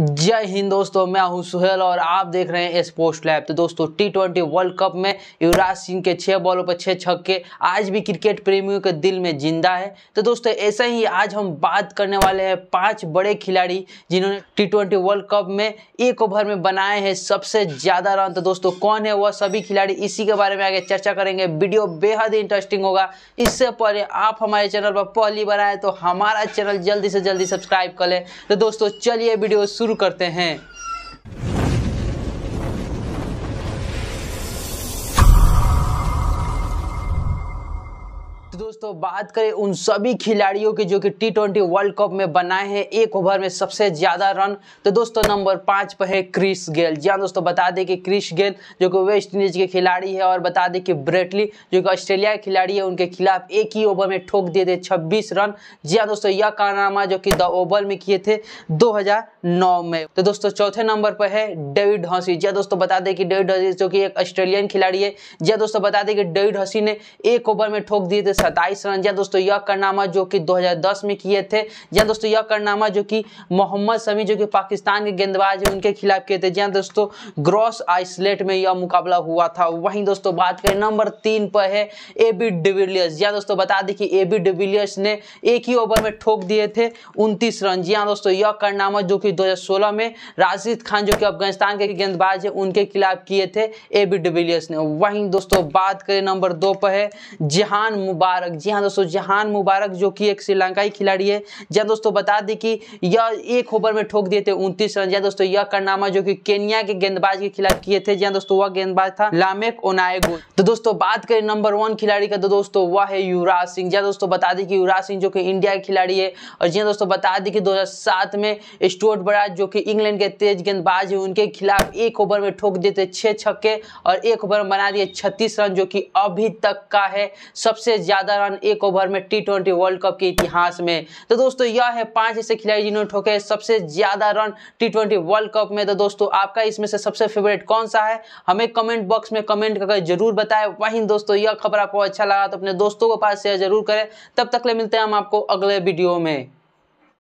जय हिंद दोस्तों मैं हूं सुहेल और आप देख रहे हैं स्पोर्ट्स लैब तो दोस्तों टी ट्वेंटी वर्ल्ड कप में युवराज सिंह के छः बॉलों पर छः छक्के आज भी क्रिकेट प्रेमियों के दिल में जिंदा है तो दोस्तों ऐसा ही आज हम बात करने वाले हैं पांच बड़े खिलाड़ी जिन्होंने टी ट्वेंटी वर्ल्ड कप में एक ओवर में बनाए हैं सबसे ज़्यादा रन तो दोस्तों कौन है वह सभी खिलाड़ी इसी के बारे में आगे चर्चा करेंगे वीडियो बेहद इंटरेस्टिंग होगा इससे पहले आप हमारे चैनल पर पहली बार आए तो हमारा चैनल जल्दी से जल्दी सब्सक्राइब कर लें तो दोस्तों चलिए वीडियो शुरू शुरू करते हैं तो दोस्तों बात करें उन सभी खिलाड़ियों की जो कि टी ट्वेंटी वर्ल्ड कप में बनाए हैं एक ओवर में सबसे ज़्यादा रन तो दोस्तों नंबर पाँच पर है क्रिस गेल जी हाँ दोस्तों बता दें कि क्रिस गेल जो कि वेस्ट इंडीज के खिलाड़ी है और बता दें कि ब्रेटली जो कि ऑस्ट्रेलिया के खिलाड़ी है उनके खिलाफ एक ही ओवर में ठोक दिए थे छब्बीस रन जी हाँ दोस्तों यह कारनामा जो कि द ओवर में किए थे दो में तो दोस्तों चौथे नंबर पर है डेविड हॉसी जी हाँ, दोस्तों बता दें कि डेविड हॉसी जो कि एक ऑस्ट्रेलियन खिलाड़ी है जी हाँ, दोस्तों बता दें कि डेविड हॉसी ने एक ओवर में ठोक दिए थे सताईस रन या दोस्तों यह करनामा जो कि 2010 में किए थे या दोस्तों यह करनामा जो कि मोहम्मद समी जो कि पाकिस्तान के गेंदबाज है उनके खिलाफ किए थे जहाँ दोस्तों ग्रॉस आइसलेट में यह मुकाबला हुआ था वहीं दोस्तों बात करें नंबर तीन पर है ए बी डिविलियर्स या दोस्तों बता दें कि ए बी डिविलियर्स ने एक ही ओवर में ठोक दिए थे उनतीस रन जी हाँ दोस्तों यह करनामा जो कि दो में राशिद खान जो कि अफगानिस्तान के गेंदबाज है उनके खिलाफ किए थे ए बी डिविलियर्स ने वहीं दोस्तों बात करें नंबर दो पर है जहान मुबारक मुबारक जी हाँ दोस्तों जहान मुबारक जो कि एक श्रीलंकाई खिलाड़ी है जहाँ दोस्तों बता दें कि यह एक ओवर में ठोक दिए थे उनतीस रन जहाँ दोस्तों यह कारनामा जो कि केनिया के गेंदबाज के खिलाफ किए थे जहाँ दोस्तों वह गेंदबाज था लामेक ओनाएगो तो दोस्तों बात करें नंबर वन खिलाड़ी का तो दोस्तों वह है युवराज सिंह जहाँ दोस्तों बता दें कि युवराज सिंह जो कि इंडिया के खिलाड़ी है और जी हाँ दोस्तों बता दें कि दो में स्टोर्ट बराज जो कि इंग्लैंड के तेज गेंदबाज है उनके खिलाफ एक ओवर में ठोक दिए थे छः छक्के और एक ओवर में बना दिए छत्तीस रन जो कि अभी तक का है सबसे ज्यादा ज़्यादा रन एक ओवर में टी ट्वेंटी वर्ल्ड कप के इतिहास में तो दोस्तों यह है पांच ऐसे खिलाड़ी जिन्होंने ठोके सबसे ज़्यादा run T twenty World Cup में तो दोस्तों आपका इसमें से सबसे फेवरेट कौन सा है हमें कमेंट बॉक्स में कमेंट करके जरूर बताए वहीं दोस्तों यह खबर आपको अच्छा लगा तो अपने दोस्तों के पास शेयर जरूर करें तब तक ले मिलते हैं हम आपको अगले वीडियो में